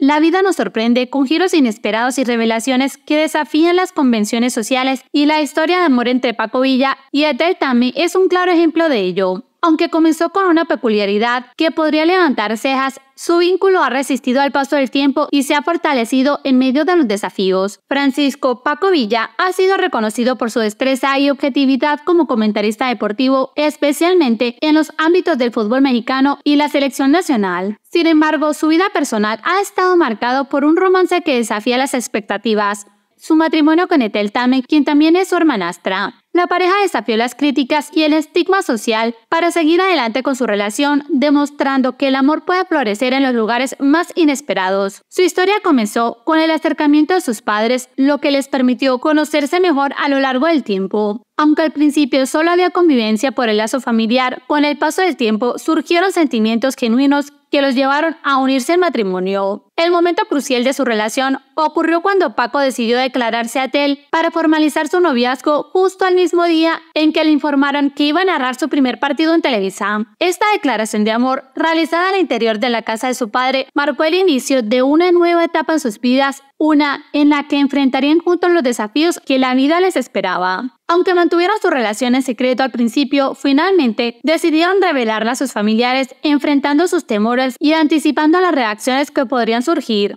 La vida nos sorprende con giros inesperados y revelaciones que desafían las convenciones sociales y la historia de amor entre Paco Villa y Ethel Tami es un claro ejemplo de ello. Aunque comenzó con una peculiaridad que podría levantar cejas, su vínculo ha resistido al paso del tiempo y se ha fortalecido en medio de los desafíos. Francisco Paco Villa ha sido reconocido por su destreza y objetividad como comentarista deportivo, especialmente en los ámbitos del fútbol mexicano y la selección nacional. Sin embargo, su vida personal ha estado marcado por un romance que desafía las expectativas, su matrimonio con Ethel Tamek, quien también es su hermanastra. La pareja desafió las críticas y el estigma social para seguir adelante con su relación, demostrando que el amor puede florecer en los lugares más inesperados. Su historia comenzó con el acercamiento de sus padres, lo que les permitió conocerse mejor a lo largo del tiempo. Aunque al principio solo había convivencia por el lazo familiar, con el paso del tiempo surgieron sentimientos genuinos que los llevaron a unirse en matrimonio. El momento crucial de su relación ocurrió cuando Paco decidió declararse a Tel para formalizar su noviazgo justo al mismo día en que le informaron que iba a narrar su primer partido en Televisa. Esta declaración de amor, realizada al interior de la casa de su padre, marcó el inicio de una nueva etapa en sus vidas, una en la que enfrentarían juntos los desafíos que la vida les esperaba. Aunque mantuvieron su relación en secreto al principio, finalmente decidieron revelarla a sus familiares, enfrentando sus temores y anticipando las reacciones que podrían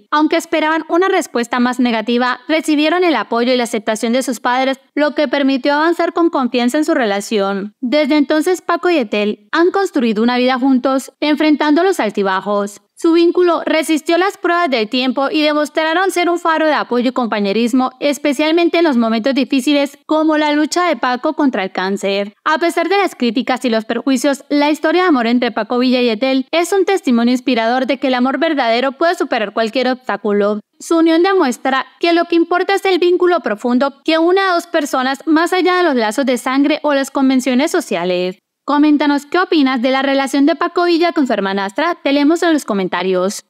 aunque esperaban una respuesta más negativa, recibieron el apoyo y la aceptación de sus padres, lo que permitió avanzar con confianza en su relación. Desde entonces Paco y Etel han construido una vida juntos, enfrentando los altibajos. Su vínculo resistió las pruebas del tiempo y demostraron ser un faro de apoyo y compañerismo, especialmente en los momentos difíciles como la lucha de Paco contra el cáncer. A pesar de las críticas y los perjuicios, la historia de amor entre Paco Villa y Etel es un testimonio inspirador de que el amor verdadero puede superar cualquier obstáculo. Su unión demuestra que lo que importa es el vínculo profundo que une a dos personas más allá de los lazos de sangre o las convenciones sociales. Coméntanos qué opinas de la relación de Paco Villa con su hermanastra, te leemos en los comentarios.